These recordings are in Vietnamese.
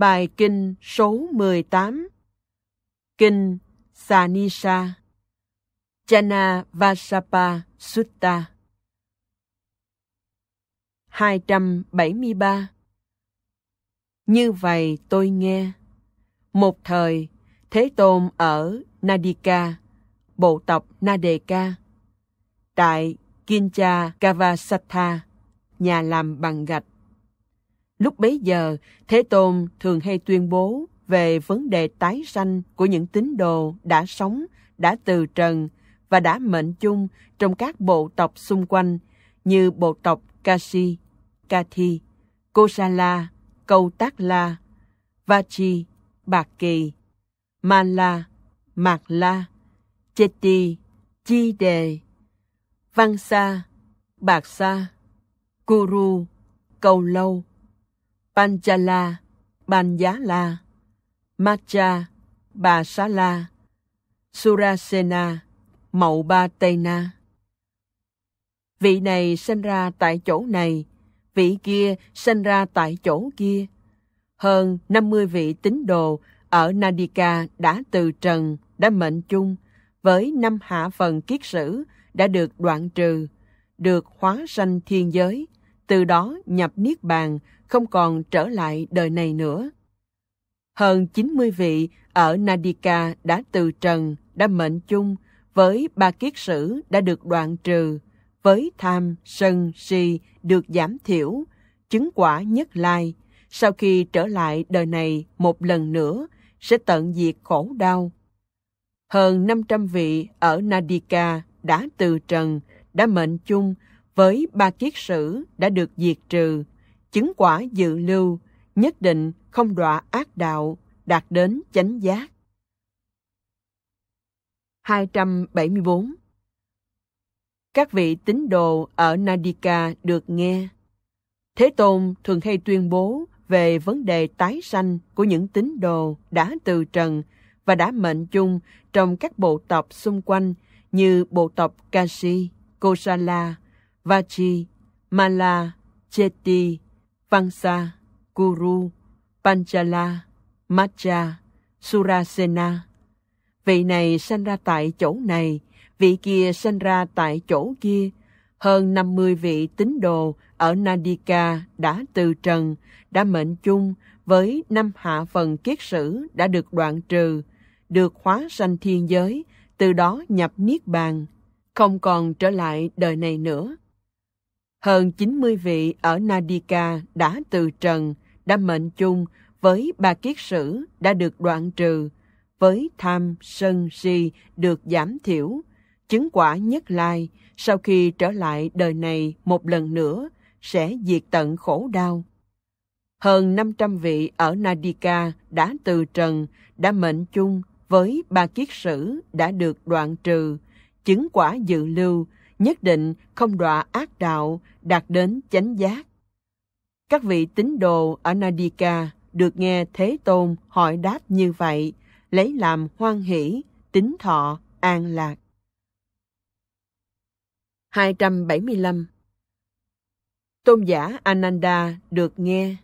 Bài Kinh số 18 Kinh Sanisa Chana Vasapa Sutta 273 Như vậy tôi nghe Một thời Thế Tôn ở Nadika Bộ tộc Nadeka Tại Kincha Kavasatha Nhà làm bằng gạch Lúc bấy giờ, Thế Tôn thường hay tuyên bố về vấn đề tái sanh của những tín đồ đã sống, đã từ trần và đã mệnh chung trong các bộ tộc xung quanh như bộ tộc Kashi, Kathi, Kosala, Câu Tác La, Vachi, Bạc Kỳ, Mala, Mạc La, Cheti, Chi Đề, Văn Sa, Bạc Sa, Kuru, Cầu Lâu, Panchala, Ban Giá La, Bà Xá La, Surasena, Mậu Ba Tê Na. Vị này sinh ra tại chỗ này, vị kia sinh ra tại chỗ kia. Hơn 50 vị tín đồ ở Nadika đã từ trần, đã mệnh chung, với năm hạ phần kiết sử đã được đoạn trừ, được hóa sanh thiên giới – từ đó nhập niết bàn, không còn trở lại đời này nữa. Hơn 90 vị ở Nadika đã từ trần, đã mệnh chung với ba kiết sử đã được đoạn trừ, với tham, sân, si được giảm thiểu, chứng quả nhất lai, sau khi trở lại đời này một lần nữa sẽ tận diệt khổ đau. Hơn 500 vị ở Nadika đã từ trần, đã mệnh chung với ba kiết sử đã được diệt trừ, chứng quả dự lưu, nhất định không đọa ác đạo, đạt đến chánh giác. 274 Các vị tín đồ ở Nadika được nghe. Thế Tôn thường hay tuyên bố về vấn đề tái sanh của những tín đồ đã từ trần và đã mệnh chung trong các bộ tộc xung quanh như bộ tộc Kashi, Kosala, Vachi, Mala, Cheti, Vangsa, Guru, Panchala, Matcha, Surasena. Vị này sanh ra tại chỗ này, vị kia sanh ra tại chỗ kia. Hơn 50 vị tín đồ ở Nadika đã từ trần, đã mệnh chung với năm hạ phần kiết sử đã được đoạn trừ, được hóa sanh thiên giới, từ đó nhập niết bàn, không còn trở lại đời này nữa. Hơn 90 vị ở Nadika đã từ trần, đã mệnh chung với ba kiết sử đã được đoạn trừ, với tham sân si được giảm thiểu, chứng quả nhất lai sau khi trở lại đời này một lần nữa sẽ diệt tận khổ đau. Hơn 500 vị ở Nadika đã từ trần, đã mệnh chung với ba kiết sử đã được đoạn trừ, chứng quả dự lưu nhất định không đọa ác đạo, đạt đến chánh giác. Các vị tín đồ ở Nadika được nghe Thế Tôn hỏi đáp như vậy, lấy làm hoan hỷ, tính thọ, an lạc. 275 Tôn giả Ananda được nghe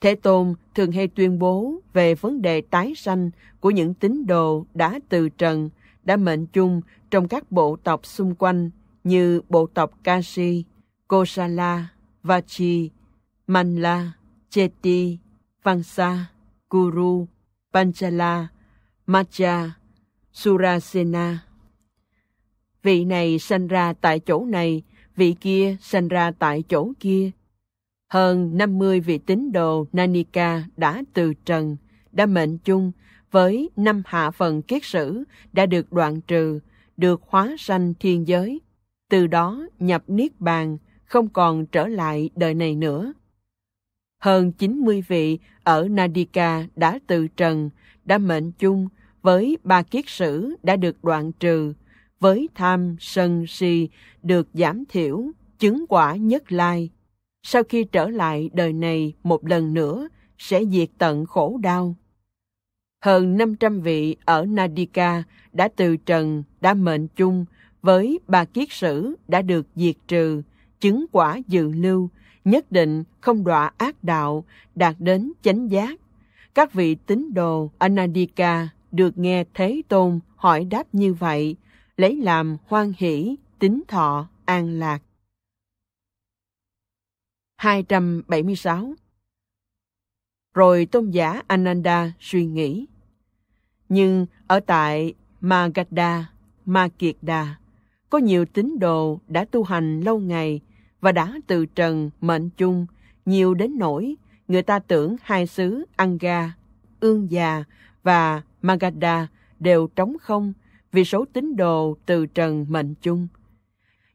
Thế Tôn thường hay tuyên bố về vấn đề tái sanh của những tín đồ đã từ trần, đã mệnh chung trong các bộ tộc xung quanh như bộ tộc Kashi, Kosala, Vachi, Manla, Cheti, Vansa, Guru, Panchala, Macha, Surasena. Vị này sanh ra tại chỗ này, vị kia sanh ra tại chỗ kia. Hơn 50 vị tín đồ Nanika đã từ trần, đã mệnh chung với năm hạ phần kiết sử đã được đoạn trừ, được hóa sanh thiên giới từ đó nhập niết bàn, không còn trở lại đời này nữa. Hơn 90 vị ở Nadika đã từ trần, đã mệnh chung với ba kiết sử đã được đoạn trừ, với tham sân si được giảm thiểu, chứng quả nhất lai. Sau khi trở lại đời này một lần nữa, sẽ diệt tận khổ đau. Hơn 500 vị ở Nadika đã từ trần, đã mệnh chung với ba kiết sử đã được diệt trừ, chứng quả dự lưu, nhất định không đọa ác đạo, đạt đến chánh giác. Các vị tín đồ Anandika được nghe Thế Tôn hỏi đáp như vậy, lấy làm hoan hỷ, tín thọ, an lạc. 276 Rồi tôn giả Ananda suy nghĩ. Nhưng ở tại Magadha, Ma Kiệt Đà, có nhiều tín đồ đã tu hành lâu ngày và đã từ trần mệnh chung nhiều đến nỗi người ta tưởng hai xứ Anga, Ương Già và Magadha đều trống không vì số tín đồ từ trần mệnh chung.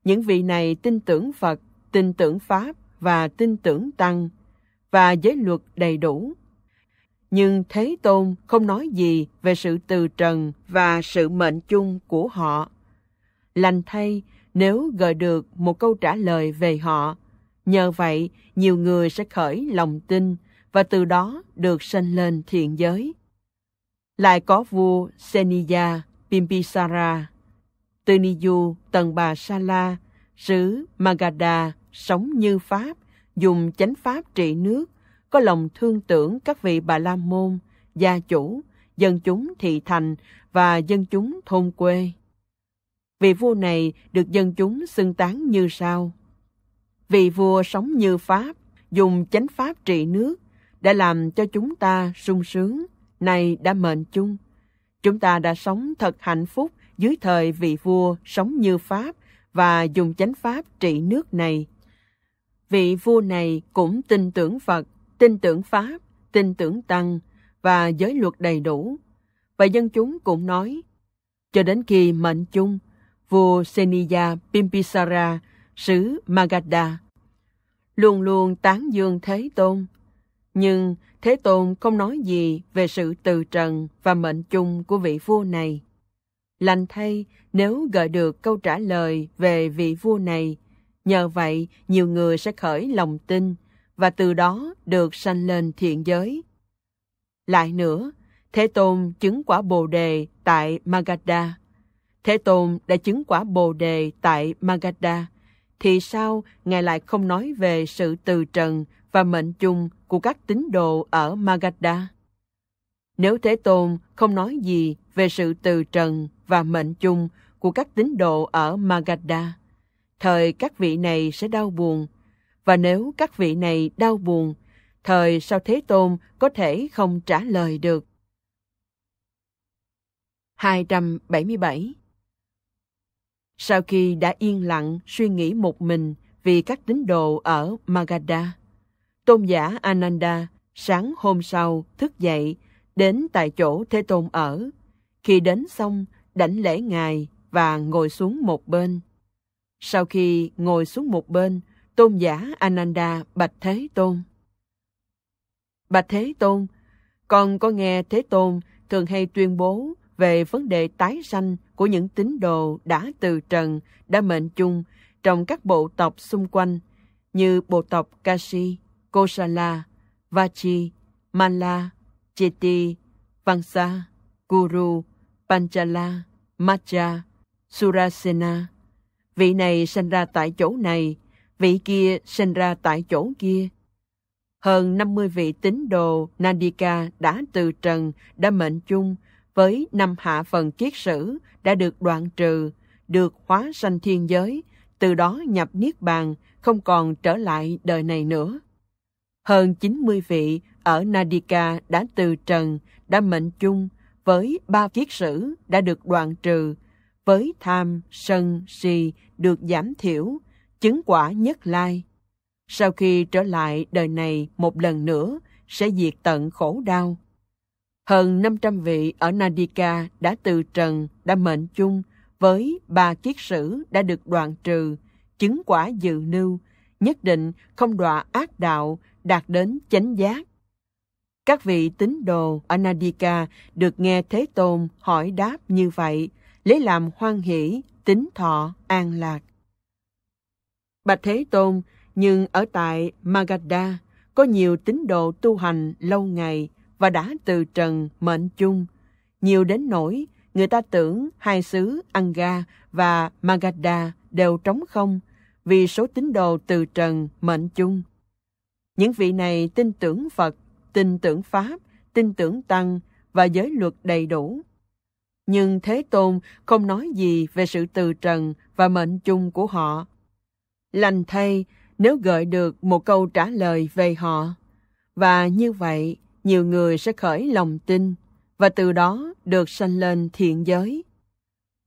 Những vị này tin tưởng Phật, tin tưởng Pháp và tin tưởng Tăng và giới luật đầy đủ. Nhưng Thế Tôn không nói gì về sự từ trần và sự mệnh chung của họ lành thay nếu gợi được một câu trả lời về họ nhờ vậy nhiều người sẽ khởi lòng tin và từ đó được sanh lên thiện giới lại có vua Seniya Pimpisara Tuniyu tần bà Sala sứ Magadha sống như pháp dùng chánh pháp trị nước có lòng thương tưởng các vị bà la môn gia chủ dân chúng thị thành và dân chúng thôn quê vị vua này được dân chúng xưng tán như sau. Vị vua sống như Pháp, dùng chánh Pháp trị nước, đã làm cho chúng ta sung sướng, nay đã mệnh chung. Chúng ta đã sống thật hạnh phúc dưới thời vị vua sống như Pháp và dùng chánh Pháp trị nước này. Vị vua này cũng tin tưởng Phật, tin tưởng Pháp, tin tưởng Tăng và giới luật đầy đủ. Và dân chúng cũng nói, cho đến khi mệnh chung, vua Seniya Pimpisara, sứ Magadha, luôn luôn tán dương Thế Tôn. Nhưng Thế Tôn không nói gì về sự từ trần và mệnh chung của vị vua này. Lành thay nếu gợi được câu trả lời về vị vua này, nhờ vậy nhiều người sẽ khởi lòng tin và từ đó được sanh lên thiện giới. Lại nữa, Thế Tôn chứng quả Bồ đề tại Magadha Thế Tôn đã chứng quả Bồ đề tại Magadha, thì sao Ngài lại không nói về sự từ trần và mệnh chung của các tín đồ ở Magadha? Nếu Thế Tôn không nói gì về sự từ trần và mệnh chung của các tín đồ ở Magadha, thời các vị này sẽ đau buồn. Và nếu các vị này đau buồn, thời sau Thế Tôn có thể không trả lời được. 277 sau khi đã yên lặng suy nghĩ một mình vì các tín đồ ở Magadha. Tôn giả Ananda sáng hôm sau thức dậy đến tại chỗ Thế Tôn ở. Khi đến xong, đảnh lễ Ngài và ngồi xuống một bên. Sau khi ngồi xuống một bên, Tôn giả Ananda bạch Thế Tôn. Bạch Thế Tôn, con có nghe Thế Tôn thường hay tuyên bố về vấn đề tái sanh của những tín đồ đã từ trần, đã mệnh chung trong các bộ tộc xung quanh như bộ tộc Kashi, Kosala, Vachi, Mala, Cheti, Vansa, Guru, Panchala, Macha, Surasena. Vị này sinh ra tại chỗ này, vị kia sinh ra tại chỗ kia. Hơn 50 vị tín đồ Nandika đã từ trần, đã mệnh chung với năm hạ phần kiết sử đã được đoạn trừ, được hóa sanh thiên giới, từ đó nhập Niết Bàn, không còn trở lại đời này nữa. Hơn 90 vị ở Nadika đã từ trần, đã mệnh chung với ba kiết sử đã được đoạn trừ, với tham, sân, si được giảm thiểu, chứng quả nhất lai. Sau khi trở lại đời này một lần nữa, sẽ diệt tận khổ đau. Hơn 500 vị ở Nadika đã từ trần, đã mệnh chung với ba kiết sử đã được đoạn trừ, chứng quả dự nưu, nhất định không đọa ác đạo, đạt đến chánh giác. Các vị tín đồ ở Nadika được nghe Thế Tôn hỏi đáp như vậy, lấy làm hoan hỷ, tính thọ, an lạc. Bạch Thế Tôn, nhưng ở tại Magadha có nhiều tín đồ tu hành lâu ngày, và đã từ trần mệnh chung. Nhiều đến nỗi người ta tưởng hai xứ Anga và Magadha đều trống không vì số tín đồ từ trần mệnh chung. Những vị này tin tưởng Phật, tin tưởng Pháp, tin tưởng Tăng và giới luật đầy đủ. Nhưng Thế Tôn không nói gì về sự từ trần và mệnh chung của họ. Lành thay nếu gợi được một câu trả lời về họ. Và như vậy, nhiều người sẽ khởi lòng tin và từ đó được sanh lên thiện giới.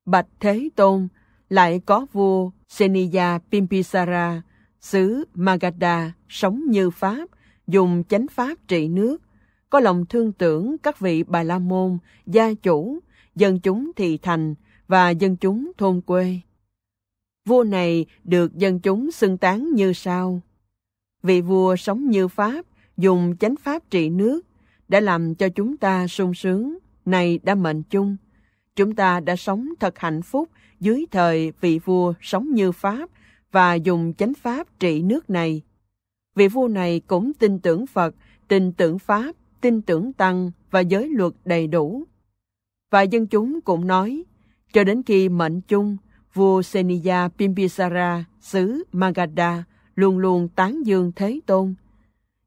Bạch Thế Tôn lại có vua Seniya Pimpisara, xứ Magadha, sống như Pháp, dùng chánh Pháp trị nước, có lòng thương tưởng các vị Bà La Môn, gia chủ, dân chúng thị thành và dân chúng thôn quê. Vua này được dân chúng xưng tán như sau. Vị vua sống như Pháp, dùng chánh pháp trị nước đã làm cho chúng ta sung sướng, này đã mệnh chung. Chúng ta đã sống thật hạnh phúc dưới thời vị vua sống như Pháp và dùng chánh pháp trị nước này. Vị vua này cũng tin tưởng Phật, tin tưởng Pháp, tin tưởng Tăng và giới luật đầy đủ. Và dân chúng cũng nói, cho đến khi mệnh chung, vua Seniya pimpisara xứ Magadha luôn luôn tán dương Thế Tôn,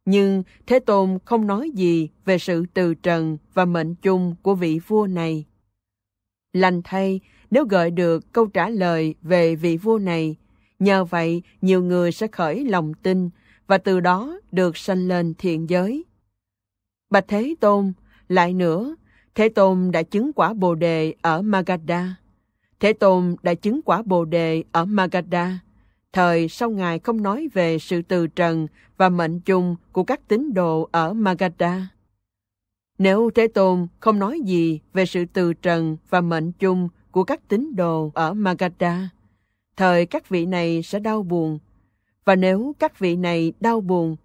nhưng Thế Tôn không nói gì về sự từ trần và mệnh chung của vị vua này. Lành thay, nếu gợi được câu trả lời về vị vua này, nhờ vậy nhiều người sẽ khởi lòng tin và từ đó được sanh lên thiện giới. Bạch Thế Tôn, lại nữa, Thế Tôn đã chứng quả Bồ đề ở Magadha. Thế Tôn đã chứng quả Bồ đề ở Magadha thời sau Ngài không nói về sự từ trần và mệnh chung của các tín đồ ở Magadha. Nếu Thế Tôn không nói gì về sự từ trần và mệnh chung của các tín đồ ở Magadha, thời các vị này sẽ đau buồn. Và nếu các vị này đau buồn,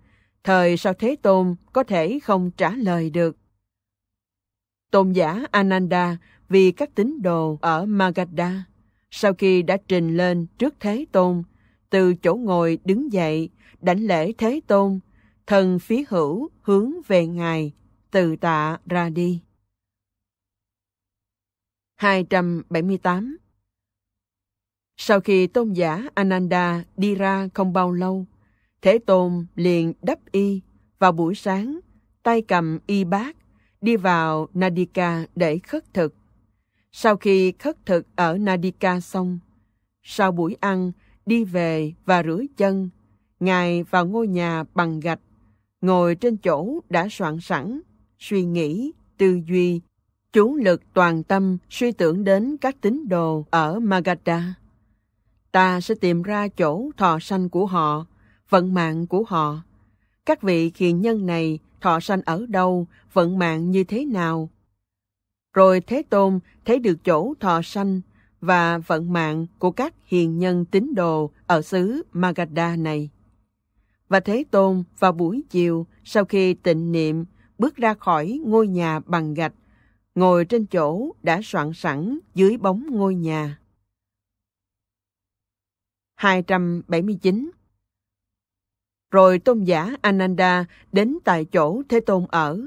thời sau Thế Tôn có thể không trả lời được. Tôn giả Ananda vì các tín đồ ở Magadha, sau khi đã trình lên trước Thế Tôn từ chỗ ngồi đứng dậy, đảnh lễ Thế Tôn, thần phía hữu hướng về Ngài, từ tạ ra đi. 278 Sau khi tôn giả Ananda đi ra không bao lâu, Thế Tôn liền đắp y vào buổi sáng, tay cầm y bát, đi vào Nadika để khất thực. Sau khi khất thực ở Nadika xong, sau buổi ăn, đi về và rửa chân. Ngài vào ngôi nhà bằng gạch, ngồi trên chỗ đã soạn sẵn, suy nghĩ, tư duy, chú lực toàn tâm suy tưởng đến các tín đồ ở Magadha. Ta sẽ tìm ra chỗ thọ sanh của họ, vận mạng của họ. Các vị hiền nhân này thọ sanh ở đâu, vận mạng như thế nào. Rồi Thế Tôn thấy được chỗ thọ sanh và vận mạng của các hiền nhân tín đồ ở xứ Magadha này. Và Thế Tôn vào buổi chiều sau khi tịnh niệm bước ra khỏi ngôi nhà bằng gạch, ngồi trên chỗ đã soạn sẵn dưới bóng ngôi nhà. 279 Rồi tôn giả Ananda đến tại chỗ Thế Tôn ở.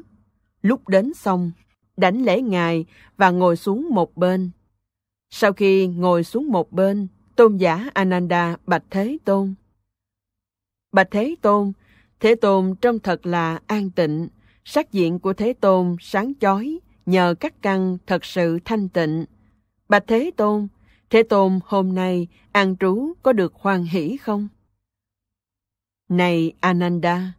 Lúc đến xong, đánh lễ ngài và ngồi xuống một bên sau khi ngồi xuống một bên, tôn giả Ananda Bạch Thế Tôn. Bạch Thế Tôn, Thế Tôn trông thật là an tịnh, sắc diện của Thế Tôn sáng chói nhờ các căn thật sự thanh tịnh. Bạch Thế Tôn, Thế Tôn hôm nay an trú có được hoan hỷ không? Này Ananda,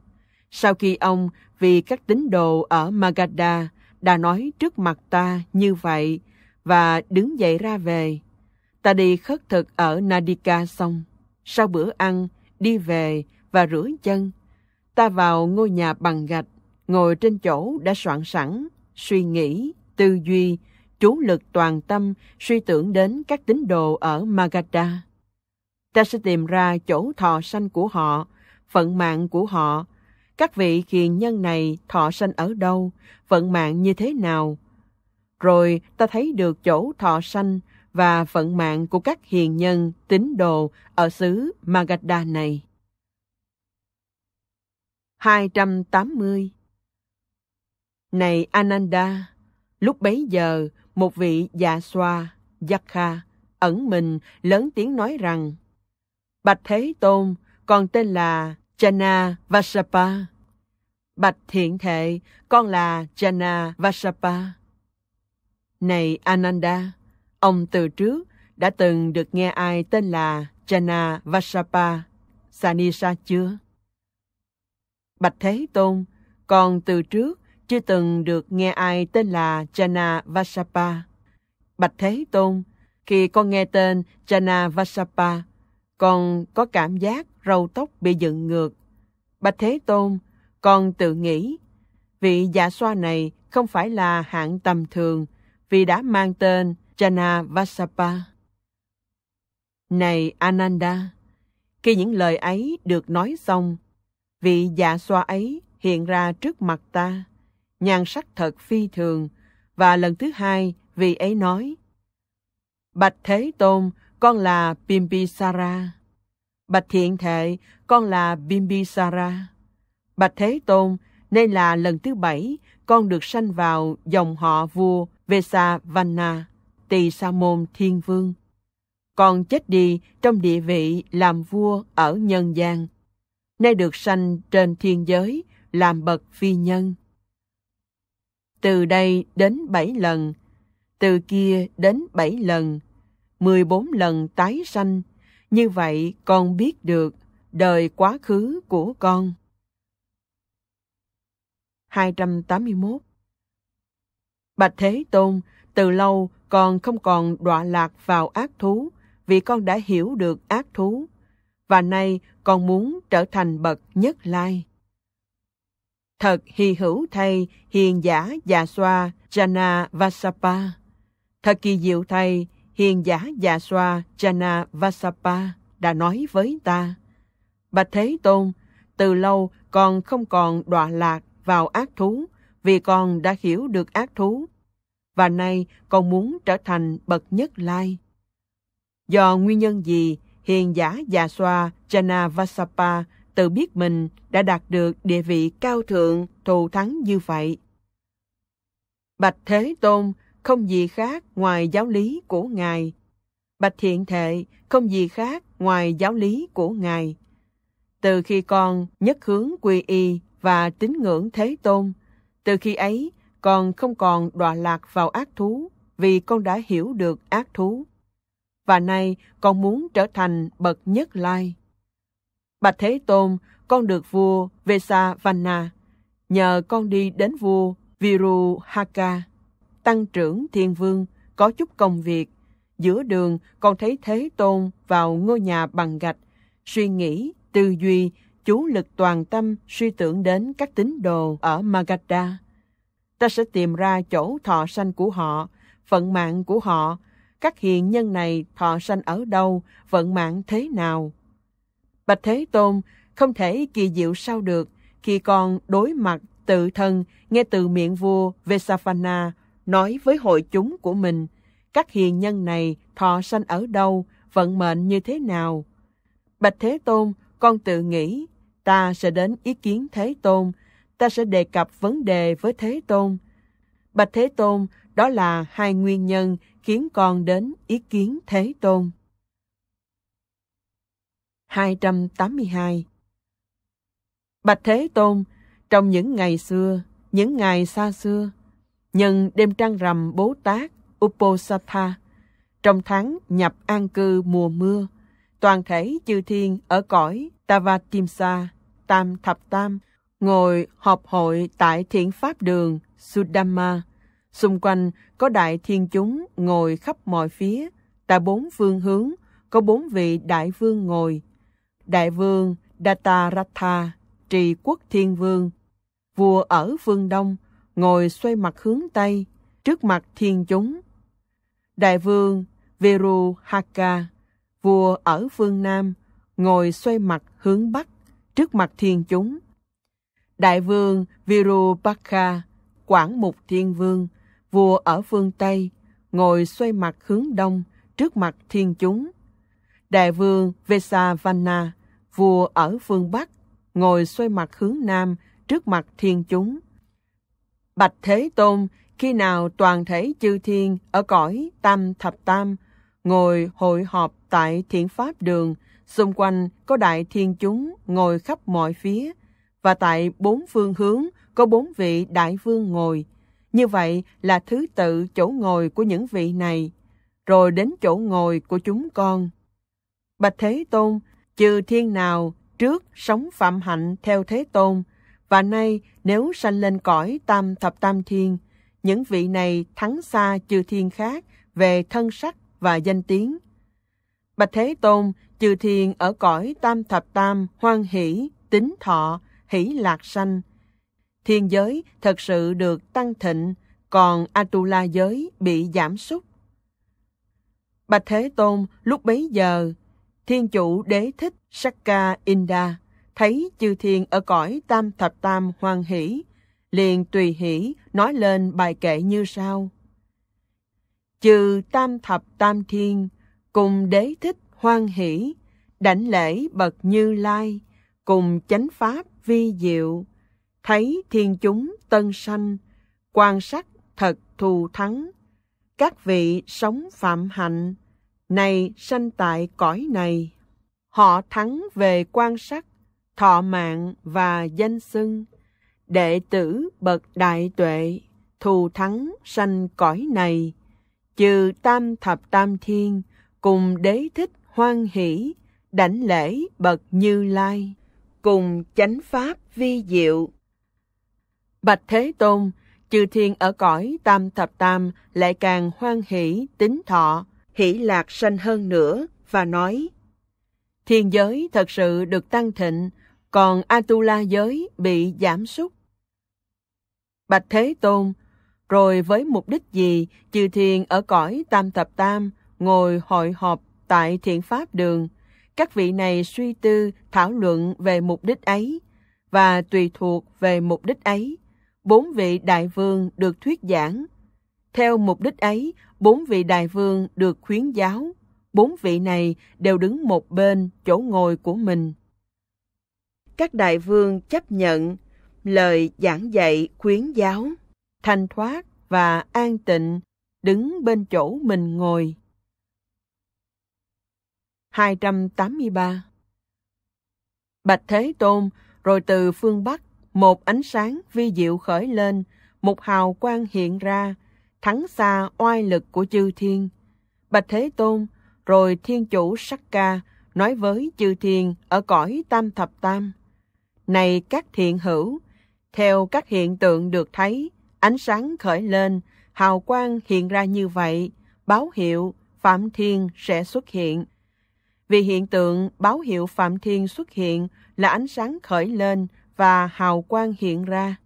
sau khi ông vì các tín đồ ở Magadha đã nói trước mặt ta như vậy, và đứng dậy ra về. Ta đi khất thực ở Nadika xong. Sau bữa ăn, đi về và rửa chân. Ta vào ngôi nhà bằng gạch, ngồi trên chỗ đã soạn sẵn, suy nghĩ, tư duy, chú lực toàn tâm suy tưởng đến các tín đồ ở Magadha. Ta sẽ tìm ra chỗ thọ sanh của họ, phận mạng của họ, các vị kiền nhân này thọ sanh ở đâu, vận mạng như thế nào, rồi ta thấy được chỗ thọ sanh và phận mạng của các hiền nhân, tín đồ ở xứ Magadha này. 280 Này Ananda, lúc bấy giờ, một vị già dạ xoa, Yakha, dạ ẩn mình lớn tiếng nói rằng Bạch Thế Tôn, còn tên là Chana Vasapa. Bạch Thiện Thệ, con là Chana Vasapa. Này Ananda, ông từ trước đã từng được nghe ai tên là Chana Vasapa Sanisa chưa? Bạch Thế Tôn, còn từ trước chưa từng được nghe ai tên là Chana Vasapa. Bạch Thế Tôn, khi con nghe tên Chana Vasapa, con có cảm giác râu tóc bị dựng ngược. Bạch Thế Tôn, con tự nghĩ, vị giả dạ xoa này không phải là hạng tầm thường, vì đã mang tên chana Vasapa. Này Ananda, khi những lời ấy được nói xong, vị dạ xoa ấy hiện ra trước mặt ta, nhan sắc thật phi thường, và lần thứ hai vị ấy nói, Bạch Thế Tôn, con là Bimbisara. Bạch Thiện Thệ, con là Bimbisara. Bạch Thế Tôn, nên là lần thứ bảy con được sanh vào dòng họ vua vanna Tỳ Sa Môn Thiên Vương. Còn chết đi trong địa vị làm vua ở nhân gian, nay được sanh trên thiên giới làm bậc phi nhân. Từ đây đến bảy lần, từ kia đến bảy lần, mười bốn lần tái sanh, như vậy con biết được đời quá khứ của con. 281 Bạch Thế Tôn, từ lâu con không còn đọa lạc vào ác thú, vì con đã hiểu được ác thú, và nay con muốn trở thành bậc nhất lai. Thật hy hữu thay, hiền giả già xoa, Jana Vasapa. Thật kỳ diệu thay, hiền giả già xoa, Jana Vasapa đã nói với ta. Bạch Thế Tôn, từ lâu con không còn đọa lạc vào ác thú, vì con đã hiểu được ác thú và nay con muốn trở thành bậc nhất lai. Do nguyên nhân gì, hiền giả già xoa Chana Vasapa tự biết mình đã đạt được địa vị cao thượng thù thắng như vậy. Bạch Thế Tôn không gì khác ngoài giáo lý của Ngài. Bạch Thiện Thệ không gì khác ngoài giáo lý của Ngài. Từ khi con nhất hướng quy y và tín ngưỡng Thế Tôn, từ khi ấy con không còn đọa lạc vào ác thú vì con đã hiểu được ác thú. Và nay con muốn trở thành bậc nhất lai. Bạch Thế Tôn, con được vua Vesavanna nhờ con đi đến vua Viruhaka, tăng trưởng thiên vương, có chút công việc. Giữa đường con thấy Thế Tôn vào ngôi nhà bằng gạch, suy nghĩ, tư duy, chú lực toàn tâm suy tưởng đến các tín đồ ở Magadha ta sẽ tìm ra chỗ thọ sanh của họ, vận mạng của họ, các hiền nhân này thọ sanh ở đâu, vận mạng thế nào. Bạch Thế Tôn không thể kỳ diệu sao được khi còn đối mặt tự thân nghe từ miệng vua Vesavana nói với hội chúng của mình các hiền nhân này thọ sanh ở đâu, vận mệnh như thế nào. Bạch Thế Tôn, con tự nghĩ, ta sẽ đến ý kiến Thế Tôn ta sẽ đề cập vấn đề với Thế Tôn. Bạch Thế Tôn, đó là hai nguyên nhân khiến con đến ý kiến Thế Tôn. 282 Bạch Thế Tôn, trong những ngày xưa, những ngày xa xưa, nhân đêm trăng rằm Bố Tát Uposatha, trong tháng nhập an cư mùa mưa, toàn thể chư thiên ở cõi Tavatimsa, Tam Thập Tam, ngồi họp hội tại thiện pháp đường Sudama. Xung quanh có đại thiên chúng ngồi khắp mọi phía, tại bốn phương hướng có bốn vị đại vương ngồi. Đại vương Dataratha, trì quốc thiên vương, vua ở phương Đông, ngồi xoay mặt hướng Tây, trước mặt thiên chúng. Đại vương Viruhaka, vua ở phương Nam, ngồi xoay mặt hướng Bắc, trước mặt thiên chúng đại vương Virupakha, quản Mục Thiên Vương, vua ở phương Tây, ngồi xoay mặt hướng đông trước mặt thiên chúng. Đại vương Vesavanna, vua ở phương Bắc, ngồi xoay mặt hướng nam trước mặt thiên chúng. Bạch Thế Tôn, khi nào toàn thể chư thiên ở cõi Tam Thập Tam ngồi hội họp tại Thiện Pháp Đường, xung quanh có đại thiên chúng ngồi khắp mọi phía – và tại bốn phương hướng có bốn vị đại vương ngồi. Như vậy là thứ tự chỗ ngồi của những vị này, rồi đến chỗ ngồi của chúng con. Bạch Thế Tôn, chư thiên nào trước sống phạm hạnh theo Thế Tôn, và nay nếu sanh lên cõi tam thập tam thiên, những vị này thắng xa chư thiên khác về thân sắc và danh tiếng. Bạch Thế Tôn, chư thiên ở cõi tam thập tam hoan hỷ, tính thọ, hỷ lạc sanh. Thiên giới thật sự được tăng thịnh, còn Atula giới bị giảm sút. Bạch Thế Tôn lúc bấy giờ, thiên chủ đế thích Sakka Inda thấy chư thiên ở cõi tam thập tam hoan hỷ, liền tùy hỷ nói lên bài kệ như sau. Chư tam thập tam thiên, cùng đế thích hoan hỷ, đảnh lễ bậc như lai, cùng chánh pháp vi diệu, thấy thiên chúng tân sanh, quan sát thật thù thắng. Các vị sống phạm hạnh, này sanh tại cõi này. Họ thắng về quan sát, thọ mạng và danh xưng. Đệ tử bậc đại tuệ, thù thắng sanh cõi này. Trừ tam thập tam thiên, cùng đế thích hoan hỷ, đảnh lễ bậc như lai cùng chánh pháp vi diệu. Bạch Thế Tôn, chư thiên ở cõi tam thập tam lại càng hoan hỷ tính thọ, hỷ lạc sanh hơn nữa và nói Thiên giới thật sự được tăng thịnh, còn Atula giới bị giảm sút. Bạch Thế Tôn, rồi với mục đích gì chư thiên ở cõi tam thập tam ngồi hội họp tại thiện pháp đường các vị này suy tư, thảo luận về mục đích ấy và tùy thuộc về mục đích ấy, bốn vị đại vương được thuyết giảng. Theo mục đích ấy, bốn vị đại vương được khuyến giáo. Bốn vị này đều đứng một bên chỗ ngồi của mình. Các đại vương chấp nhận lời giảng dạy khuyến giáo, thanh thoát và an tịnh đứng bên chỗ mình ngồi. 283 Bạch Thế Tôn, rồi từ phương Bắc, một ánh sáng vi diệu khởi lên, một hào quang hiện ra, thắng xa oai lực của chư thiên. Bạch Thế Tôn, rồi thiên chủ sắc ca, nói với chư thiên ở cõi tam thập tam. Này các thiện hữu, theo các hiện tượng được thấy, ánh sáng khởi lên, hào quang hiện ra như vậy, báo hiệu Phạm Thiên sẽ xuất hiện, vì hiện tượng báo hiệu phạm thiên xuất hiện là ánh sáng khởi lên và hào quang hiện ra.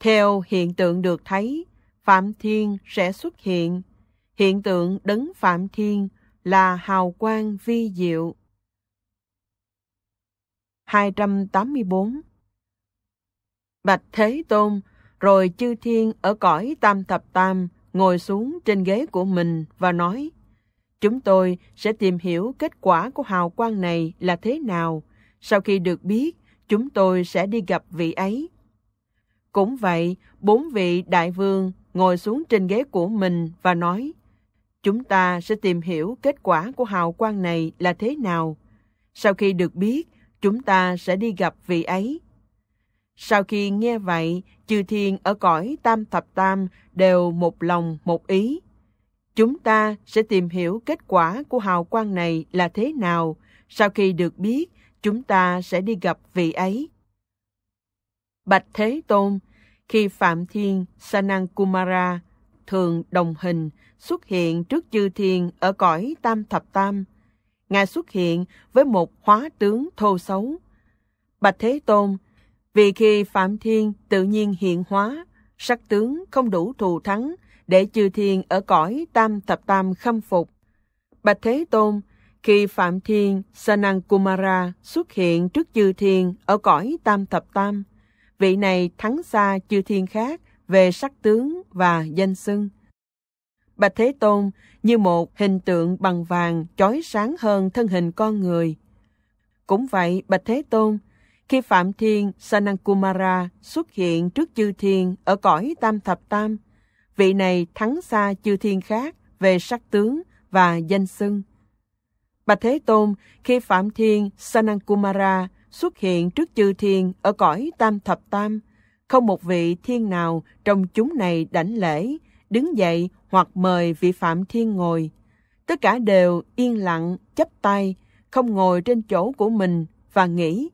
Theo hiện tượng được thấy, phạm thiên sẽ xuất hiện. Hiện tượng đấng phạm thiên là hào quang vi diệu. 284 Bạch Thế Tôn, rồi chư thiên ở cõi tam thập tam, ngồi xuống trên ghế của mình và nói, Chúng tôi sẽ tìm hiểu kết quả của hào quang này là thế nào. Sau khi được biết, chúng tôi sẽ đi gặp vị ấy. Cũng vậy, bốn vị đại vương ngồi xuống trên ghế của mình và nói, chúng ta sẽ tìm hiểu kết quả của hào quang này là thế nào. Sau khi được biết, chúng ta sẽ đi gặp vị ấy. Sau khi nghe vậy, chư thiên ở cõi tam thập tam đều một lòng một ý. Chúng ta sẽ tìm hiểu kết quả của hào quang này là thế nào. Sau khi được biết, chúng ta sẽ đi gặp vị ấy. Bạch Thế Tôn, khi Phạm Thiên Sanankumara thường đồng hình xuất hiện trước chư thiên ở cõi Tam Thập Tam, Ngài xuất hiện với một hóa tướng thô xấu. Bạch Thế Tôn, vì khi Phạm Thiên tự nhiên hiện hóa, sắc tướng không đủ thù thắng, để chư thiên ở cõi tam thập tam khâm phục. Bạch Thế Tôn, khi Phạm Thiên Sanankumara xuất hiện trước chư thiên ở cõi tam thập tam, vị này thắng xa chư thiên khác về sắc tướng và danh xưng. Bạch Thế Tôn như một hình tượng bằng vàng chói sáng hơn thân hình con người. Cũng vậy, Bạch Thế Tôn, khi Phạm Thiên Sanankumara xuất hiện trước chư thiên ở cõi tam thập tam, vị này thắng xa chư thiên khác về sắc tướng và danh xưng. Bạch Thế Tôn khi Phạm Thiên Sanankumara xuất hiện trước chư thiên ở cõi Tam Thập Tam, không một vị thiên nào trong chúng này đảnh lễ, đứng dậy hoặc mời vị Phạm Thiên ngồi. Tất cả đều yên lặng, chấp tay, không ngồi trên chỗ của mình và nghĩ.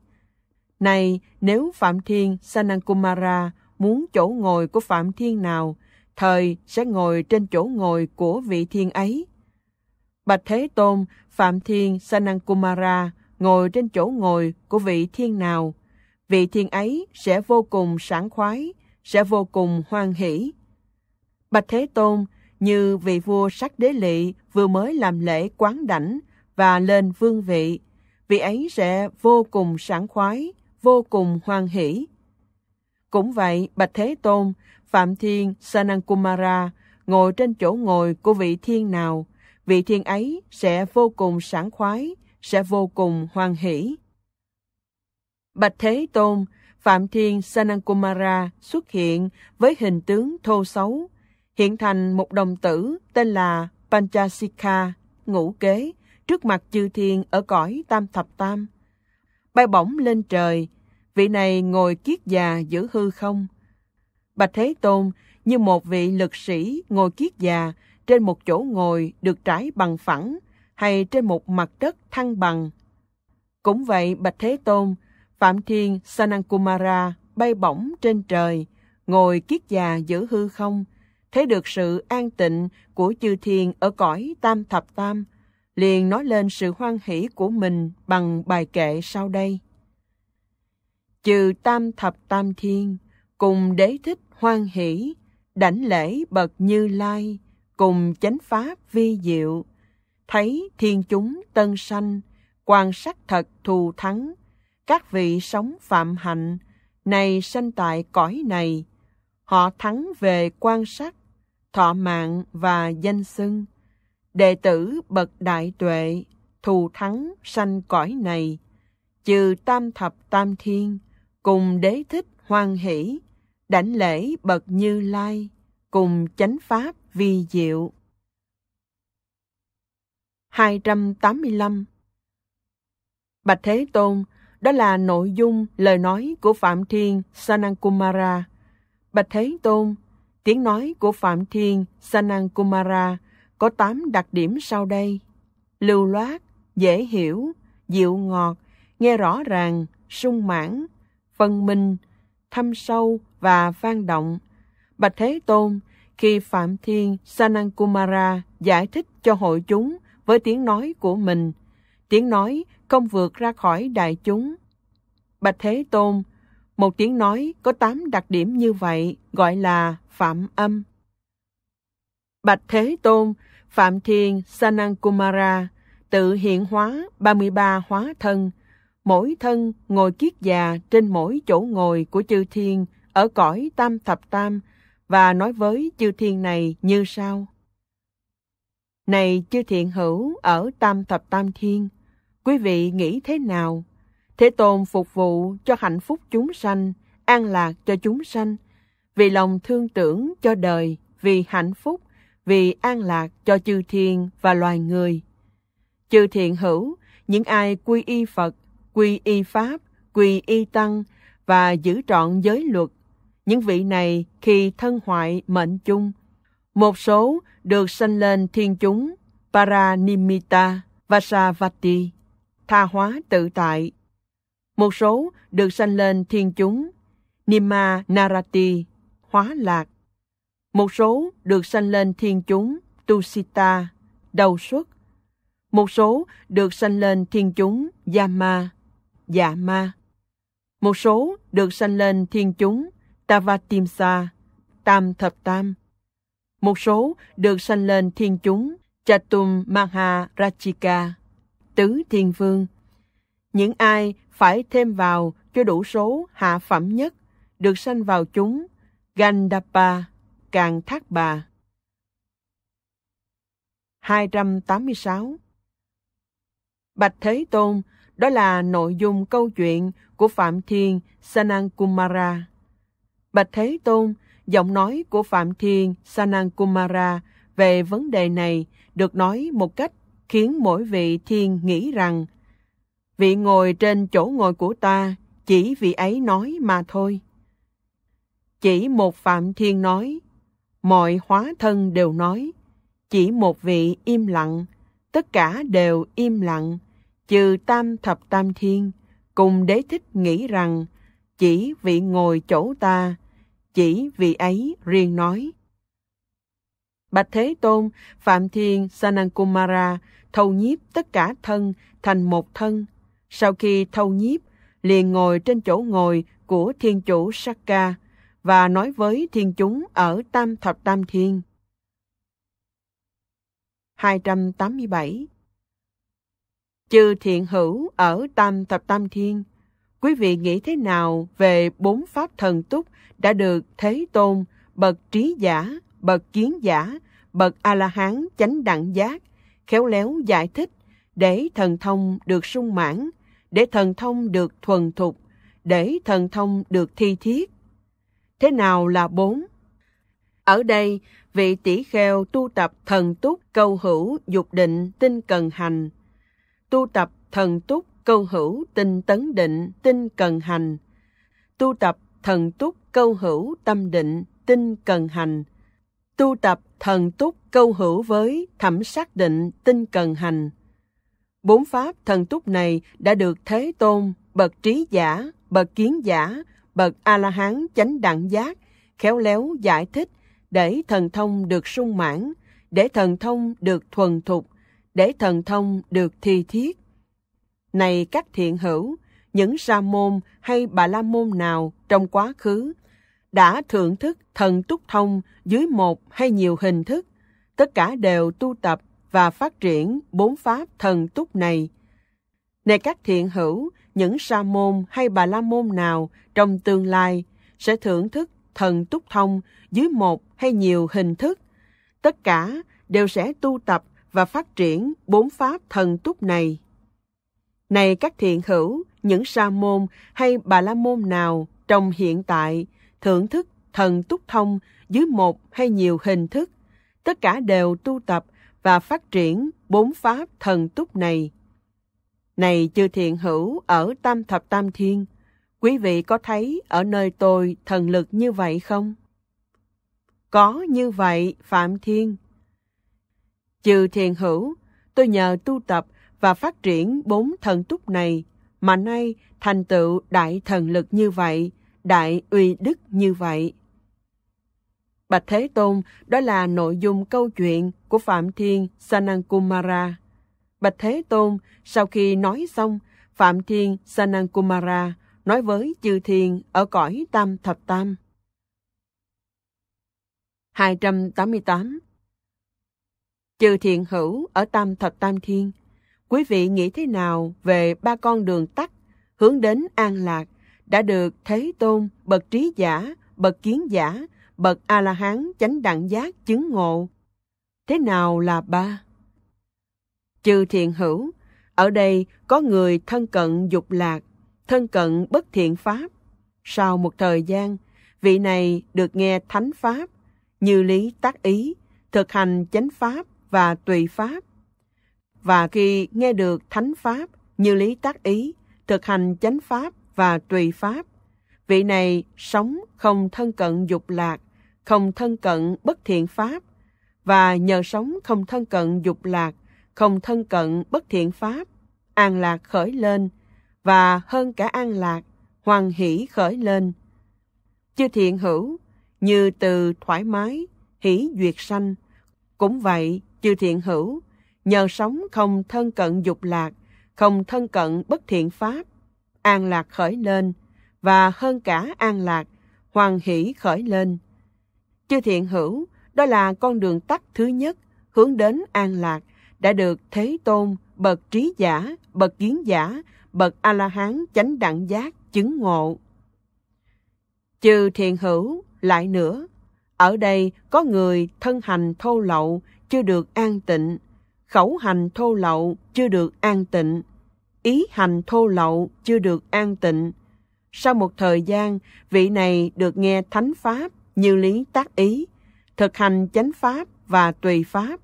Này, nếu Phạm Thiên Sanankumara muốn chỗ ngồi của Phạm Thiên nào, thời sẽ ngồi trên chỗ ngồi của vị thiên ấy. Bạch Thế Tôn, Phạm Thiên Sanankumara ngồi trên chỗ ngồi của vị thiên nào, vị thiên ấy sẽ vô cùng sảng khoái, sẽ vô cùng hoan hỷ. Bạch Thế Tôn, như vị vua sắc đế lị vừa mới làm lễ quán đảnh và lên vương vị, vị ấy sẽ vô cùng sảng khoái, vô cùng hoan hỷ. Cũng vậy, Bạch Thế Tôn, Phạm Thiên Sanankumara ngồi trên chỗ ngồi của vị thiên nào, vị thiên ấy sẽ vô cùng sảng khoái, sẽ vô cùng hoan hỷ. Bạch Thế Tôn, Phạm Thiên Sanankumara xuất hiện với hình tướng thô xấu, hiện thành một đồng tử tên là Panchasika, ngũ kế, trước mặt chư thiên ở cõi tam thập tam. Bay bổng lên trời, vị này ngồi kiết già giữ hư không, Bạch Thế Tôn như một vị lực sĩ ngồi kiết già trên một chỗ ngồi được trải bằng phẳng hay trên một mặt đất thăng bằng. Cũng vậy Bạch Thế Tôn, Phạm Thiên Sanankumara bay bổng trên trời, ngồi kiết già giữa hư không, thấy được sự an tịnh của chư thiên ở cõi tam thập tam, liền nói lên sự hoan hỷ của mình bằng bài kệ sau đây. Chư tam thập tam thiên, cùng đế thích hoan hỷ, đảnh lễ bậc như lai, cùng chánh pháp vi diệu, thấy thiên chúng tân sanh, quan sát thật thù thắng, các vị sống phạm hạnh, này sanh tại cõi này, họ thắng về quan sát, thọ mạng và danh xưng. Đệ tử bậc đại tuệ, thù thắng sanh cõi này, trừ tam thập tam thiên, cùng đế thích hoan hỷ, đảnh lễ bậc như lai cùng chánh pháp vi diệu 285 Bạch Thế Tôn, đó là nội dung lời nói của Phạm Thiên Sanankumara. Bạch Thế Tôn, tiếng nói của Phạm Thiên Sanankumara có 8 đặc điểm sau đây. Lưu loát, dễ hiểu, dịu ngọt, nghe rõ ràng, sung mãn, phân minh, thâm sâu, và vang động. Bạch Thế Tôn, khi Phạm Thiên Sanankumara giải thích cho hội chúng với tiếng nói của mình, tiếng nói không vượt ra khỏi đại chúng. Bạch Thế Tôn, một tiếng nói có tám đặc điểm như vậy gọi là phạm âm. Bạch Thế Tôn, Phạm Thiên Sanankumara tự hiện hóa 33 hóa thân, mỗi thân ngồi kiết già trên mỗi chỗ ngồi của chư thiên ở cõi tam thập tam và nói với chư thiên này như sau. Này chư thiện hữu ở tam thập tam thiên, quý vị nghĩ thế nào? Thế Tôn phục vụ cho hạnh phúc chúng sanh, an lạc cho chúng sanh, vì lòng thương tưởng cho đời, vì hạnh phúc, vì an lạc cho chư thiên và loài người. Chư thiện hữu, những ai quy y Phật, quy y Pháp, quy y Tăng và giữ trọn giới luật những vị này khi thân hoại mệnh chung. Một số được sanh lên thiên chúng Paranimita, Vasavati, tha hóa tự tại. Một số được sanh lên thiên chúng Nima Narati, hóa lạc. Một số được sanh lên thiên chúng Tusita, đầu xuất. Một số được sanh lên thiên chúng Yama, dạ ma. Một số được sanh lên thiên chúng Tavatimsa, Tam Thập Tam. Một số được sanh lên thiên chúng Chatum Maha Rachika, Tứ Thiên Vương. Những ai phải thêm vào cho đủ số hạ phẩm nhất được sanh vào chúng Gandapa, Càng Thác Bà. 286 Bạch Thế Tôn, đó là nội dung câu chuyện của Phạm Thiên Sanankumara. Bạch Thế Tôn, giọng nói của Phạm Thiên Sanankumara về vấn đề này được nói một cách khiến mỗi vị thiên nghĩ rằng vị ngồi trên chỗ ngồi của ta chỉ vị ấy nói mà thôi. Chỉ một Phạm Thiên nói, mọi hóa thân đều nói, chỉ một vị im lặng, tất cả đều im lặng, trừ tam thập tam thiên, cùng đế thích nghĩ rằng chỉ vị ngồi chỗ ta chỉ vì ấy riêng nói. Bạch Thế Tôn, Phạm Thiên Sanankumara thâu nhiếp tất cả thân thành một thân. Sau khi thâu nhiếp, liền ngồi trên chỗ ngồi của Thiên Chủ Sakka và nói với thiên chúng ở Tam Thập Tam Thiên. 287 Chư thiện hữu ở Tam Thập Tam Thiên – quý vị nghĩ thế nào về bốn pháp thần túc đã được Thế Tôn, bậc trí giả, bậc kiến giả, bậc A-la-hán chánh đẳng giác, khéo léo giải thích để thần thông được sung mãn, để thần thông được thuần thục, để thần thông được thi thiết. Thế nào là bốn? Ở đây, vị tỷ kheo tu tập thần túc câu hữu dục định tinh cần hành, tu tập thần túc câu hữu tinh tấn định, tinh cần hành. Tu tập thần túc câu hữu tâm định, tinh cần hành. Tu tập thần túc câu hữu với thẩm xác định, tinh cần hành. Bốn pháp thần túc này đã được Thế Tôn, bậc trí giả, bậc kiến giả, bậc A-la-hán chánh đẳng giác, khéo léo giải thích để thần thông được sung mãn, để thần thông được thuần thục, để thần thông được thi thiết. Này các thiện hữu, những sa môn hay bà la môn nào trong quá khứ đã thưởng thức thần túc thông dưới một hay nhiều hình thức, tất cả đều tu tập và phát triển bốn pháp thần túc này. Này các thiện hữu, những sa môn hay bà la môn nào trong tương lai sẽ thưởng thức thần túc thông dưới một hay nhiều hình thức, tất cả đều sẽ tu tập và phát triển bốn pháp thần túc này. Này các thiện hữu, những sa môn hay bà la môn nào trong hiện tại thưởng thức thần túc thông dưới một hay nhiều hình thức, tất cả đều tu tập và phát triển bốn pháp thần túc này. Này chư thiện hữu ở Tam Thập Tam Thiên, quý vị có thấy ở nơi tôi thần lực như vậy không? Có như vậy, Phạm Thiên. Chư thiện hữu, tôi nhờ tu tập và phát triển bốn thần túc này mà nay thành tựu đại thần lực như vậy, đại uy đức như vậy. Bạch Thế Tôn, đó là nội dung câu chuyện của Phạm Thiên Sanankumara. Bạch Thế Tôn, sau khi nói xong, Phạm Thiên Sanankumara nói với Chư Thiên ở cõi Tam Thập Tam. 288 Chư Thiện Hữu ở Tam Thập Tam Thiên – quý vị nghĩ thế nào về ba con đường tắt hướng đến an lạc đã được Thế Tôn, bậc trí giả, bậc kiến giả, bậc A-la-hán chánh đẳng giác chứng ngộ. Thế nào là ba? Chư thiện hữu, ở đây có người thân cận dục lạc, thân cận bất thiện pháp. Sau một thời gian, vị này được nghe thánh pháp, như lý tác ý, thực hành chánh pháp và tùy pháp và khi nghe được thánh pháp như lý tác ý, thực hành chánh pháp và tùy pháp, vị này sống không thân cận dục lạc, không thân cận bất thiện pháp, và nhờ sống không thân cận dục lạc, không thân cận bất thiện pháp, an lạc khởi lên, và hơn cả an lạc, hoàn hỷ khởi lên. Chư thiện hữu, như từ thoải mái, hỷ duyệt sanh, cũng vậy, chư thiện hữu, nhờ sống không thân cận dục lạc, không thân cận bất thiện pháp, an lạc khởi lên, và hơn cả an lạc, hoàn hỷ khởi lên. Chư thiện hữu, đó là con đường tắt thứ nhất, hướng đến an lạc, đã được Thế Tôn, bậc trí giả, bậc kiến giả, bậc A-la-hán chánh đẳng giác chứng ngộ. Chư thiện hữu, lại nữa, ở đây có người thân hành thô lậu, chưa được an tịnh, khẩu hành thô lậu chưa được an tịnh, ý hành thô lậu chưa được an tịnh. Sau một thời gian, vị này được nghe thánh pháp như lý tác ý, thực hành chánh pháp và tùy pháp.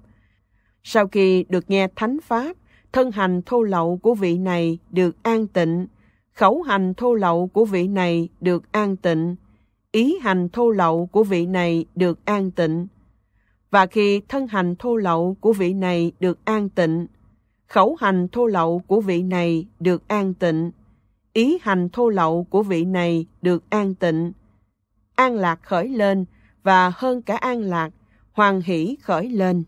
Sau khi được nghe thánh pháp, thân hành thô lậu của vị này được an tịnh, khẩu hành thô lậu của vị này được an tịnh, ý hành thô lậu của vị này được an tịnh và khi thân hành thô lậu của vị này được an tịnh, khẩu hành thô lậu của vị này được an tịnh, ý hành thô lậu của vị này được an tịnh. An lạc khởi lên và hơn cả an lạc, hoàng hỷ khởi lên.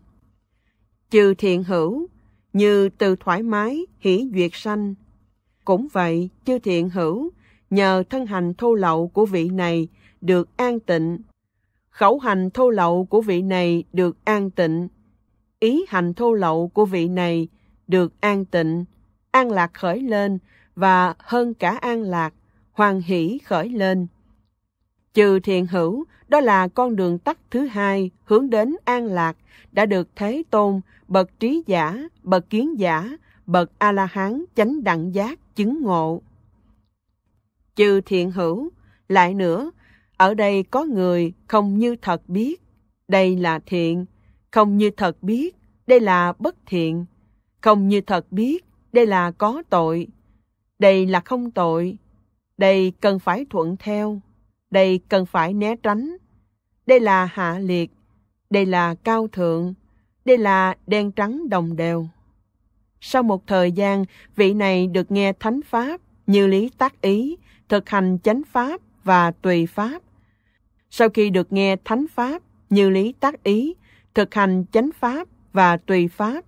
Trừ thiện hữu, như từ thoải mái, hỷ duyệt sanh. Cũng vậy, chư thiện hữu, nhờ thân hành thô lậu của vị này được an tịnh, khẩu hành thô lậu của vị này được an tịnh ý hành thô lậu của vị này được an tịnh an lạc khởi lên và hơn cả an lạc hoàn hỷ khởi lên trừ thiện hữu đó là con đường tắt thứ hai hướng đến an lạc đã được thế tôn bậc trí giả bậc kiến giả bậc a la hán chánh đẳng giác chứng ngộ trừ thiện hữu lại nữa ở đây có người không như thật biết đây là thiện không như thật biết đây là bất thiện không như thật biết đây là có tội đây là không tội đây cần phải thuận theo đây cần phải né tránh đây là hạ liệt đây là cao thượng đây là đen trắng đồng đều sau một thời gian vị này được nghe thánh pháp như lý tác ý thực hành chánh pháp và tùy pháp sau khi được nghe thánh pháp, như lý tác ý, thực hành chánh pháp và tùy pháp,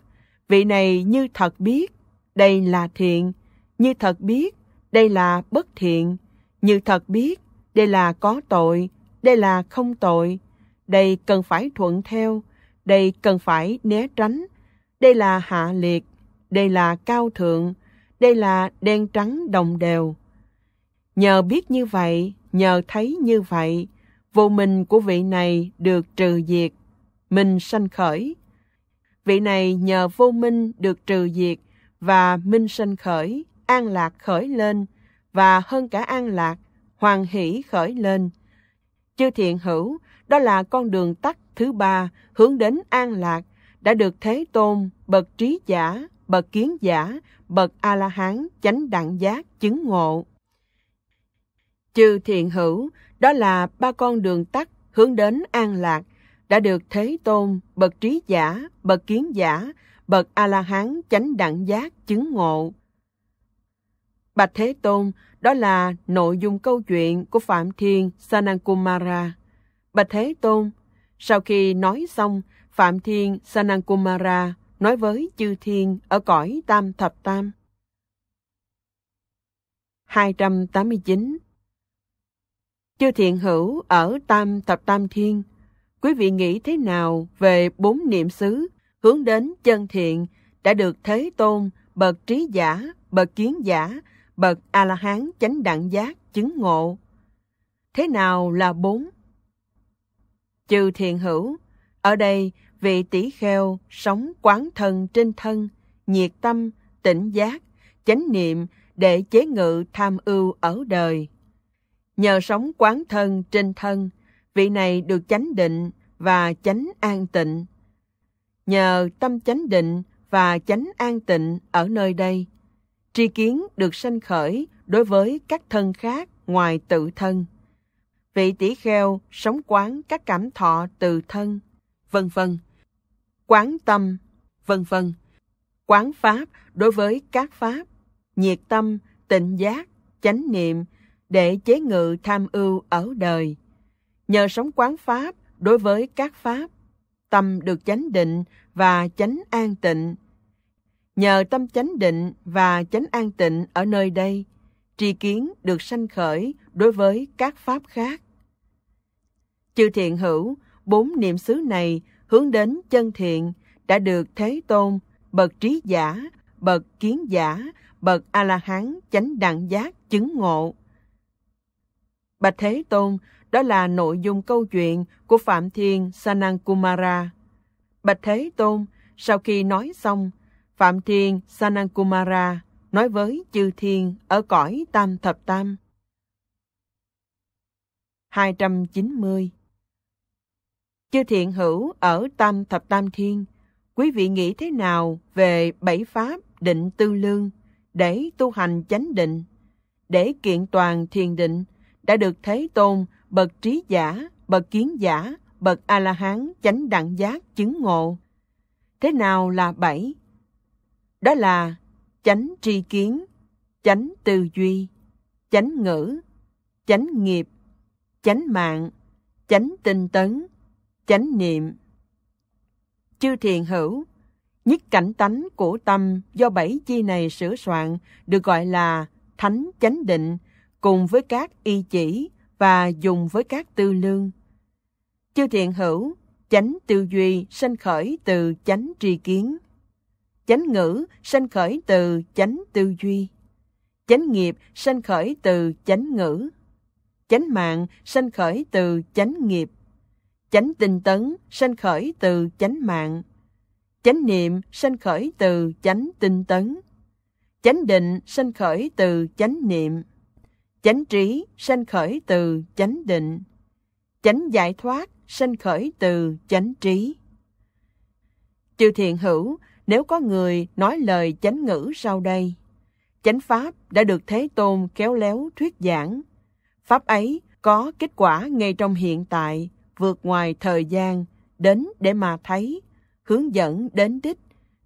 vị này như thật biết đây là thiện, như thật biết đây là bất thiện, như thật biết đây là có tội, đây là không tội, đây cần phải thuận theo, đây cần phải né tránh, đây là hạ liệt, đây là cao thượng, đây là đen trắng đồng đều. Nhờ biết như vậy, nhờ thấy như vậy, vô minh của vị này được trừ diệt, minh sanh khởi. Vị này nhờ vô minh được trừ diệt và minh sanh khởi, an lạc khởi lên và hơn cả an lạc, hoàn hỷ khởi lên. Chư thiện hữu, đó là con đường tắt thứ ba hướng đến an lạc đã được Thế Tôn, bậc trí giả, bậc kiến giả, bậc A-la-hán chánh đẳng giác chứng ngộ. Chư thiện hữu, đó là ba con đường tắt hướng đến an lạc đã được Thế Tôn, bậc trí giả, bậc kiến giả, bậc A-la-hán chánh đẳng giác chứng ngộ. Bạch Thế Tôn, đó là nội dung câu chuyện của Phạm Thiên Sanankumara. Bạch Thế Tôn, sau khi nói xong, Phạm Thiên Sanankumara nói với chư thiên ở cõi Tam Thập Tam. 289 Chư thiện hữu ở Tam Thập Tam Thiên, quý vị nghĩ thế nào về bốn niệm xứ hướng đến chân thiện đã được Thế Tôn, bậc trí giả, bậc kiến giả, bậc A-la-hán chánh đẳng giác chứng ngộ? Thế nào là bốn? Chư thiện hữu, ở đây vị tỷ kheo sống quán thân trên thân, nhiệt tâm, tỉnh giác, chánh niệm để chế ngự tham ưu ở đời nhờ sống quán thân trên thân, vị này được chánh định và chánh an tịnh. Nhờ tâm chánh định và chánh an tịnh ở nơi đây, tri kiến được sanh khởi đối với các thân khác ngoài tự thân. Vị tỷ kheo sống quán các cảm thọ từ thân, vân vân. Quán tâm, vân vân. Quán pháp đối với các pháp, nhiệt tâm, tịnh giác, chánh niệm, để chế ngự tham ưu ở đời. Nhờ sống quán pháp đối với các pháp, tâm được chánh định và chánh an tịnh. Nhờ tâm chánh định và chánh an tịnh ở nơi đây, tri kiến được sanh khởi đối với các pháp khác. Chư thiện hữu, bốn niệm xứ này hướng đến chân thiện đã được Thế Tôn, bậc trí giả, bậc kiến giả, bậc A-la-hán chánh đẳng giác chứng ngộ. Bạch Thế Tôn, đó là nội dung câu chuyện của Phạm Thiên Sanankumara. Bạch Thế Tôn, sau khi nói xong, Phạm Thiên Sanankumara nói với chư thiên ở cõi Tam Thập Tam. 290 Chư thiện hữu ở Tam Thập Tam Thiên, quý vị nghĩ thế nào về bảy pháp định tư lương để tu hành chánh định, để kiện toàn thiền định, đã được Thế Tôn, bậc trí giả, bậc kiến giả, bậc A-la-hán chánh đẳng giác chứng ngộ. Thế nào là bảy? Đó là chánh tri kiến, chánh tư duy, chánh ngữ, chánh nghiệp, chánh mạng, chánh tinh tấn, chánh niệm. Chư thiền hữu, nhất cảnh tánh của tâm do bảy chi này sửa soạn được gọi là thánh chánh định cùng với các y chỉ và dùng với các tư lương. Chư thiện hữu, chánh tư duy sanh khởi từ chánh tri kiến. Chánh ngữ sanh khởi từ chánh tư duy. Chánh nghiệp sanh khởi từ chánh ngữ. Chánh mạng sanh khởi từ chánh nghiệp. Chánh tinh tấn sanh khởi từ chánh mạng. Chánh niệm sanh khởi từ chánh tinh tấn. Chánh định sanh khởi từ chánh niệm chánh trí sanh khởi từ chánh định chánh giải thoát sanh khởi từ chánh trí chư thiện hữu nếu có người nói lời chánh ngữ sau đây chánh pháp đã được thế tôn kéo léo thuyết giảng pháp ấy có kết quả ngay trong hiện tại vượt ngoài thời gian đến để mà thấy hướng dẫn đến đích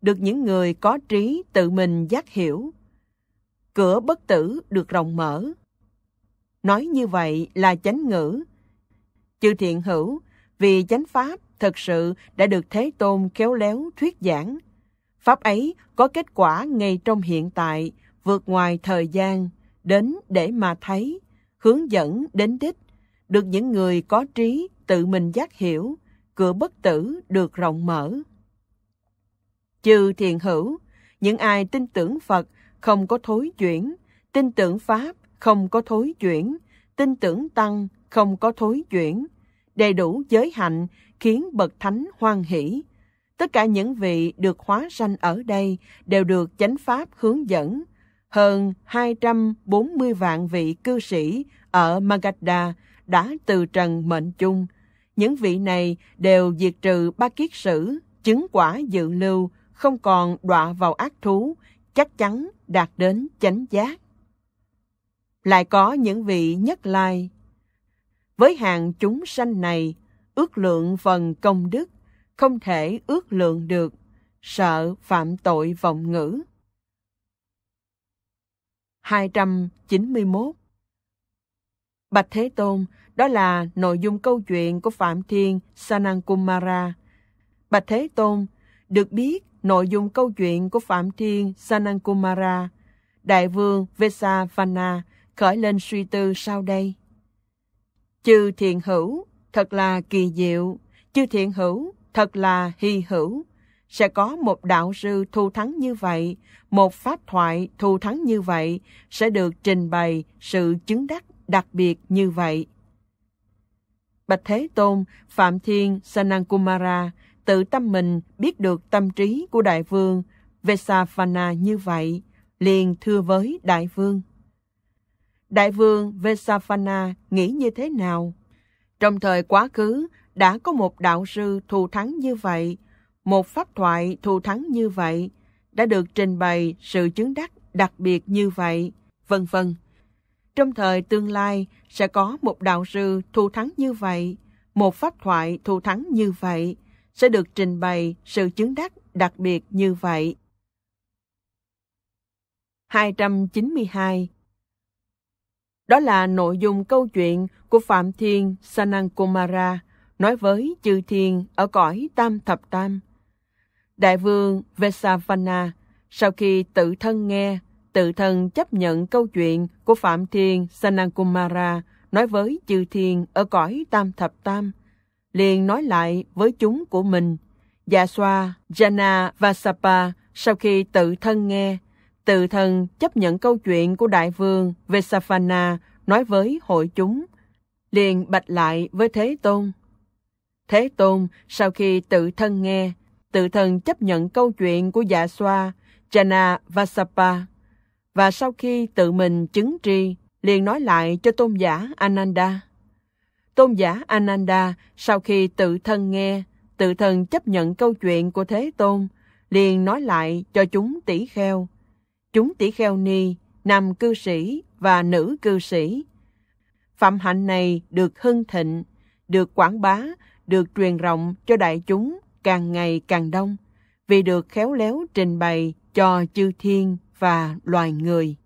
được những người có trí tự mình giác hiểu cửa bất tử được rộng mở nói như vậy là chánh ngữ. Chư thiện hữu, vì chánh pháp thật sự đã được Thế Tôn khéo léo thuyết giảng. Pháp ấy có kết quả ngay trong hiện tại, vượt ngoài thời gian, đến để mà thấy, hướng dẫn đến đích, được những người có trí tự mình giác hiểu, cửa bất tử được rộng mở. Chư thiện hữu, những ai tin tưởng Phật không có thối chuyển, tin tưởng Pháp không có thối chuyển, tin tưởng tăng không có thối chuyển, đầy đủ giới hạnh khiến bậc thánh hoan hỷ. Tất cả những vị được hóa sanh ở đây đều được chánh pháp hướng dẫn. Hơn 240 vạn vị cư sĩ ở Magadha đã từ trần mệnh chung. Những vị này đều diệt trừ ba kiết sử, chứng quả dự lưu, không còn đọa vào ác thú, chắc chắn đạt đến chánh giác lại có những vị nhất lai. Với hàng chúng sanh này, ước lượng phần công đức không thể ước lượng được, sợ phạm tội vọng ngữ. 291 Bạch Thế Tôn, đó là nội dung câu chuyện của Phạm Thiên Sanankumara. Bạch Thế Tôn, được biết nội dung câu chuyện của Phạm Thiên Sanankumara, Đại vương Vesavana khởi lên suy tư sau đây. Chư thiện hữu, thật là kỳ diệu, chư thiện hữu, thật là hy hữu. Sẽ có một đạo sư thu thắng như vậy, một pháp thoại thu thắng như vậy, sẽ được trình bày sự chứng đắc đặc biệt như vậy. Bạch Thế Tôn, Phạm Thiên, Sanankumara tự tâm mình biết được tâm trí của Đại Vương Vesavana như vậy, liền thưa với Đại Vương đại vương Vesavana nghĩ như thế nào? Trong thời quá khứ, đã có một đạo sư thù thắng như vậy, một pháp thoại thù thắng như vậy, đã được trình bày sự chứng đắc đặc biệt như vậy, vân vân. Trong thời tương lai sẽ có một đạo sư thù thắng như vậy, một pháp thoại thù thắng như vậy, sẽ được trình bày sự chứng đắc đặc biệt như vậy. 292 đó là nội dung câu chuyện của Phạm Thiên Sanankumara nói với chư thiên ở cõi Tam Thập Tam. Đại vương Vesavana sau khi tự thân nghe, tự thân chấp nhận câu chuyện của Phạm Thiên Sanankumara nói với chư thiên ở cõi Tam Thập Tam, liền nói lại với chúng của mình. Dạ xoa Jana Vasapa sau khi tự thân nghe, từ thần chấp nhận câu chuyện của đại vương Vesafana nói với hội chúng, liền bạch lại với Thế Tôn. Thế Tôn sau khi tự thân nghe, tự thân chấp nhận câu chuyện của dạ xoa Chana Vasapa và sau khi tự mình chứng tri, liền nói lại cho tôn giả Ananda. Tôn giả Ananda sau khi tự thân nghe, tự thân chấp nhận câu chuyện của Thế Tôn, liền nói lại cho chúng tỷ kheo chúng tỷ kheo ni, nam cư sĩ và nữ cư sĩ. Phạm hạnh này được hưng thịnh, được quảng bá, được truyền rộng cho đại chúng càng ngày càng đông, vì được khéo léo trình bày cho chư thiên và loài người.